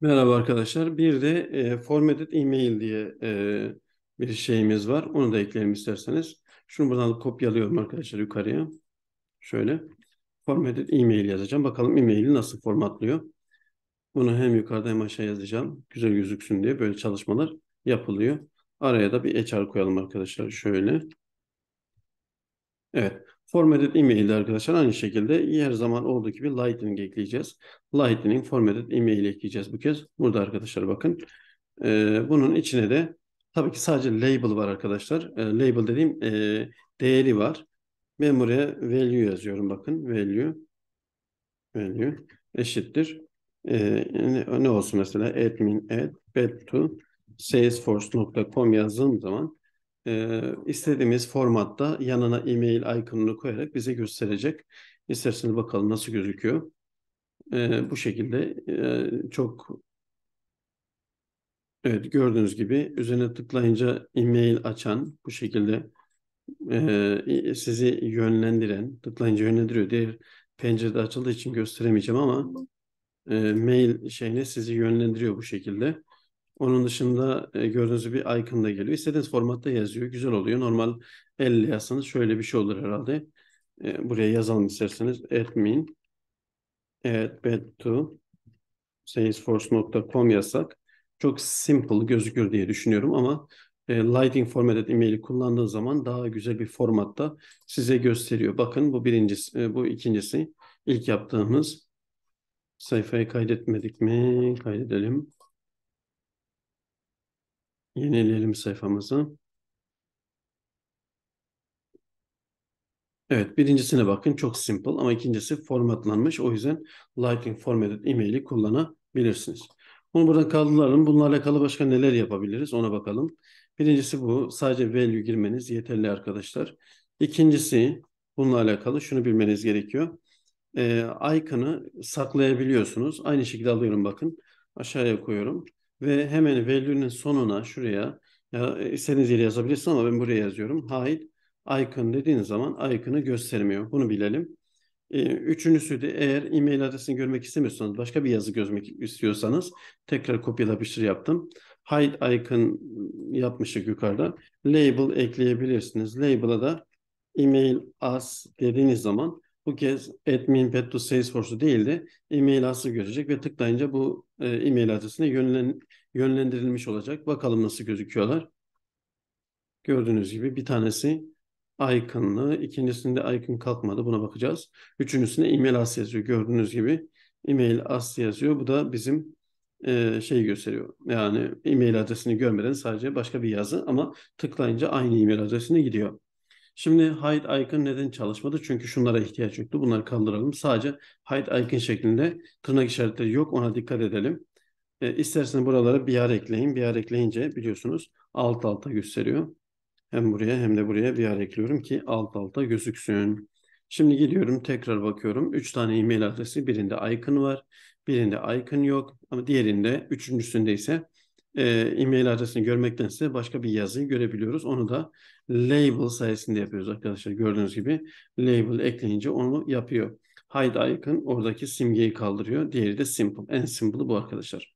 Merhaba arkadaşlar. Bir de e, formatted email diye e, bir şeyimiz var. Onu da ekleyelim isterseniz. Şunu buradan kopyalıyorum arkadaşlar yukarıya. Şöyle formatted email yazacağım. Bakalım emaili nasıl formatlıyor. Bunu hem yukarıda hem aşağı yazacağım. Güzel gözüksün diye böyle çalışmalar yapılıyor. Araya da bir HR koyalım arkadaşlar. Şöyle Evet. Formatted Email'de arkadaşlar aynı şekilde her zaman olduğu gibi Lightning ekleyeceğiz. Lightning Formatted Email ekleyeceğiz bu kez. Burada arkadaşlar bakın. Ee, bunun içine de tabii ki sadece label var arkadaşlar. Ee, label dediğim e, değeri var. Ben buraya value yazıyorum bakın. Value. Value eşittir. Ee, ne, olsun mesela admin at back to salesforce.com yazdığım zaman e, istediğimiz formatta yanına e-mail ikonunu koyarak bize gösterecek. İsterseniz bakalım nasıl gözüküyor. E, bu şekilde e, çok Evet gördüğünüz gibi üzerine tıklayınca e-mail açan bu şekilde e, sizi yönlendiren tıklayınca yönlendiriyor. diye pencerede açıldığı için gösteremeyeceğim ama e, mail şeyine sizi yönlendiriyor bu şekilde. Onun dışında e, gördüğünüz gibi icon da geliyor. İstediğiniz formatta yazıyor. Güzel oluyor. Normal elle yazsanız şöyle bir şey olur herhalde. E, buraya yazalım isterseniz. Admin add bed to salesforce.com yazsak çok simple gözükür diye düşünüyorum ama e, Lighting Formatted emaili kullandığı zaman daha güzel bir formatta size gösteriyor. Bakın bu birincisi, e, bu ikincisi. İlk yaptığımız sayfayı kaydetmedik mi? Kaydedelim. Yenileyelim sayfamızı. Evet birincisine bakın çok simple ama ikincisi formatlanmış. O yüzden Lightning Formatted emaili kullanabilirsiniz. Bunu buradan kaldıralım. Bunlarla alakalı başka neler yapabiliriz ona bakalım. Birincisi bu. Sadece value girmeniz yeterli arkadaşlar. İkincisi bununla alakalı şunu bilmeniz gerekiyor. E, icon'ı saklayabiliyorsunuz. Aynı şekilde alıyorum bakın. Aşağıya koyuyorum ve hemen value'nin sonuna şuraya ya istediğiniz e, yere yazabilirsin ama ben buraya yazıyorum. Hide icon dediğiniz zaman icon'ı göstermiyor. Bunu bilelim. E, üçüncüsü de eğer e-mail adresini görmek istemiyorsanız, başka bir yazı görmek istiyorsanız tekrar kopyala bir yaptım. Hide icon yapmıştık yukarıda. Label ekleyebilirsiniz. Label'a da email as dediğiniz zaman bu kez admin pet to Salesforce'u değildi. de e-mail aslı görecek ve tıklayınca bu e, e-mail adresine yönlen, yönlendirilmiş olacak. Bakalım nasıl gözüküyorlar. Gördüğünüz gibi bir tanesi Icon'lı, ikincisinde Icon kalkmadı buna bakacağız. Üçüncüsünde e-mail aslı yazıyor gördüğünüz gibi. E-mail aslı yazıyor. Bu da bizim e, şey gösteriyor. Yani e-mail adresini görmeden sadece başka bir yazı ama tıklayınca aynı e-mail adresine gidiyor. Şimdi hide icon neden çalışmadı? Çünkü şunlara ihtiyaç yoktu. Bunları kaldıralım. Sadece hide icon şeklinde tırnak işaretleri yok. Ona dikkat edelim. E, isterseniz buralara bir yer ekleyin. Bir yer ekleyince biliyorsunuz alt alta gösteriyor. Hem buraya hem de buraya bir yer ekliyorum ki alt alta gözüksün. Şimdi gidiyorum tekrar bakıyorum. 3 tane e-mail adresi. Birinde icon var. Birinde icon yok. Ama diğerinde üçüncüsünde ise e, e-mail adresini görmektense başka bir yazıyı görebiliyoruz. Onu da label sayesinde yapıyoruz arkadaşlar. Gördüğünüz gibi label ekleyince onu yapıyor. Hide icon oradaki simgeyi kaldırıyor. Diğeri de simple. En simple'ı bu arkadaşlar.